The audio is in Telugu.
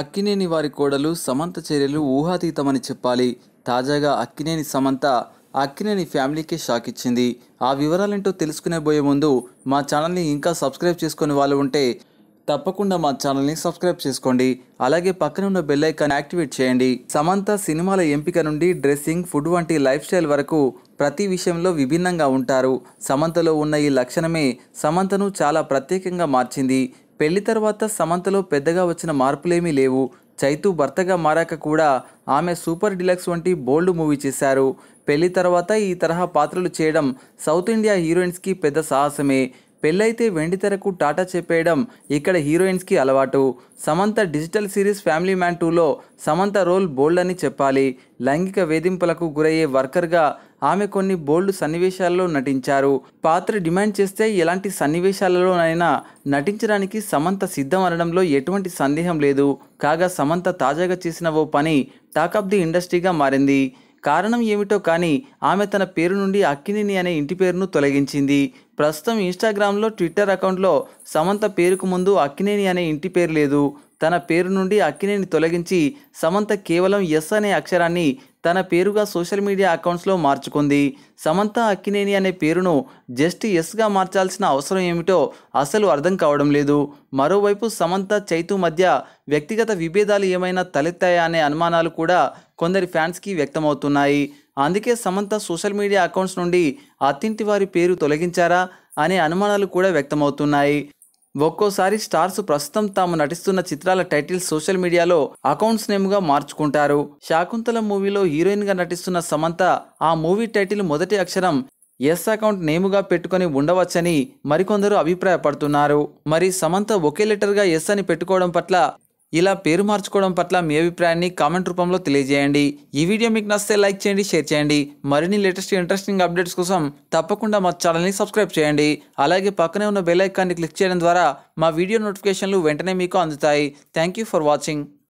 అక్కినేని వారి కోడలు సమంత చర్యలు ఊహాతీతమని చెప్పాలి తాజాగా అక్కినేని సమంత అక్కినేని ఫ్యామిలీకి షాక్ ఇచ్చింది ఆ వివరాలేంటో తెలుసుకునే పోయే ముందు మా ఛానల్ని ఇంకా సబ్స్క్రైబ్ చేసుకునే వాళ్ళు ఉంటే తప్పకుండా మా ఛానల్ని సబ్స్క్రైబ్ చేసుకోండి అలాగే పక్కన ఉన్న బెల్ ఐకాన్ యాక్టివేట్ చేయండి సమంత సినిమాల ఎంపిక నుండి డ్రెస్సింగ్ ఫుడ్ వంటి లైఫ్ స్టైల్ వరకు ప్రతి విషయంలో విభిన్నంగా ఉంటారు సమంతలో ఉన్న ఈ లక్షణమే సమంతను చాలా ప్రత్యేకంగా మార్చింది పెళ్లి తర్వాత సమంతలో పెద్దగా వచ్చిన మార్పులేమీ లేవు చైతు భర్తగా మారాక కూడా ఆమె సూపర్ డిలక్స్ వంటి బోల్డ్ మూవీ చేశారు పెళ్లి తర్వాత ఈ తరహా పాత్రలు చేయడం సౌత్ ఇండియా హీరోయిన్స్కి పెద్ద సాహసమే పెళ్ళైతే వెండితెరకు టాటా చెప్పేయడం ఇక్కడ హీరోయిన్స్కి అలవాటు Samantha digital series Family Man టూలో సమంత రోల్ బోల్డ్ అని చెప్పాలి లైంగిక వేధింపులకు గురయ్యే వర్కర్గా ఆమె కొన్ని బోల్డ్ సన్నివేశాల్లో నటించారు పాత్ర డిమాండ్ చేస్తే ఎలాంటి సన్నివేశాలలోనైనా నటించడానికి సమంత సిద్ధం అనడంలో ఎటువంటి సందేహం లేదు కాగా సమంత తాజాగా చేసిన ఓ పని టాక్ ఆఫ్ ది ఇండస్ట్రీగా మారింది కారణం ఏమిటో కానీ ఆమె తన పేరు నుండి అక్కినేని అనే ఇంటి పేరును తొలగించింది ప్రస్తుతం ఇన్స్టాగ్రామ్లో ట్విట్టర్ అకౌంట్లో సమంత పేరుకు ముందు అక్కినేని అనే ఇంటి పేరు లేదు తన పేరు నుండి అక్కినేని తొలగించి సమంత కేవలం ఎస్ అనే అక్షరాన్ని తన పేరుగా సోషల్ మీడియా అకౌంట్స్లో మార్చుకుంది సమంత అక్కినేని అనే పేరును జస్ట్ ఎస్గా మార్చాల్సిన అవసరం ఏమిటో అసలు అర్థం కావడం లేదు మరోవైపు సమంత చైతు మధ్య వ్యక్తిగత విభేదాలు ఏమైనా తలెత్తాయా అనే అనుమానాలు కూడా కొందరి ఫ్యాన్స్కి వ్యక్తమవుతున్నాయి అందుకే సమంత సోషల్ మీడియా అకౌంట్స్ నుండి అత్తింటి వారి పేరు తొలగించారా అనే అనుమానాలు కూడా వ్యక్తమవుతున్నాయి ఒక్కోసారి స్టార్స్ ప్రస్తుతం తాము నటిస్తున్న చిత్రాల టైటిల్స్ సోషల్ మీడియాలో అకౌంట్స్ నేమ్గా మార్చుకుంటారు శాకుంతల మూవీలో హీరోయిన్గా నటిస్తున్న సమంత ఆ మూవీ టైటిల్ మొదటి అక్షరం ఎస్ అకౌంట్ నేముగా పెట్టుకొని ఉండవచ్చని మరికొందరు అభిప్రాయపడుతున్నారు మరి సమంత ఒకే లెటర్గా ఎస్ అని పెట్టుకోవడం పట్ల ఇలా పేరు మార్చుకోవడం పట్ల మీ అభిప్రాయాన్ని కామెంట్ రూపంలో తెలియజేయండి ఈ వీడియో మీకు నచ్చితే లైక్ చేయండి షేర్ చేయండి మరిన్ని లేటెస్ట్ ఇంట్రెస్టింగ్ అప్డేట్స్ కోసం తప్పకుండా మా ఛానల్ని సబ్స్క్రైబ్ చేయండి అలాగే పక్కనే ఉన్న బెల్ ఐకాన్ని క్లిక్ చేయడం ద్వారా మా వీడియో నోటిఫికేషన్లు వెంటనే మీకు అందుతాయి థ్యాంక్ ఫర్ వాచింగ్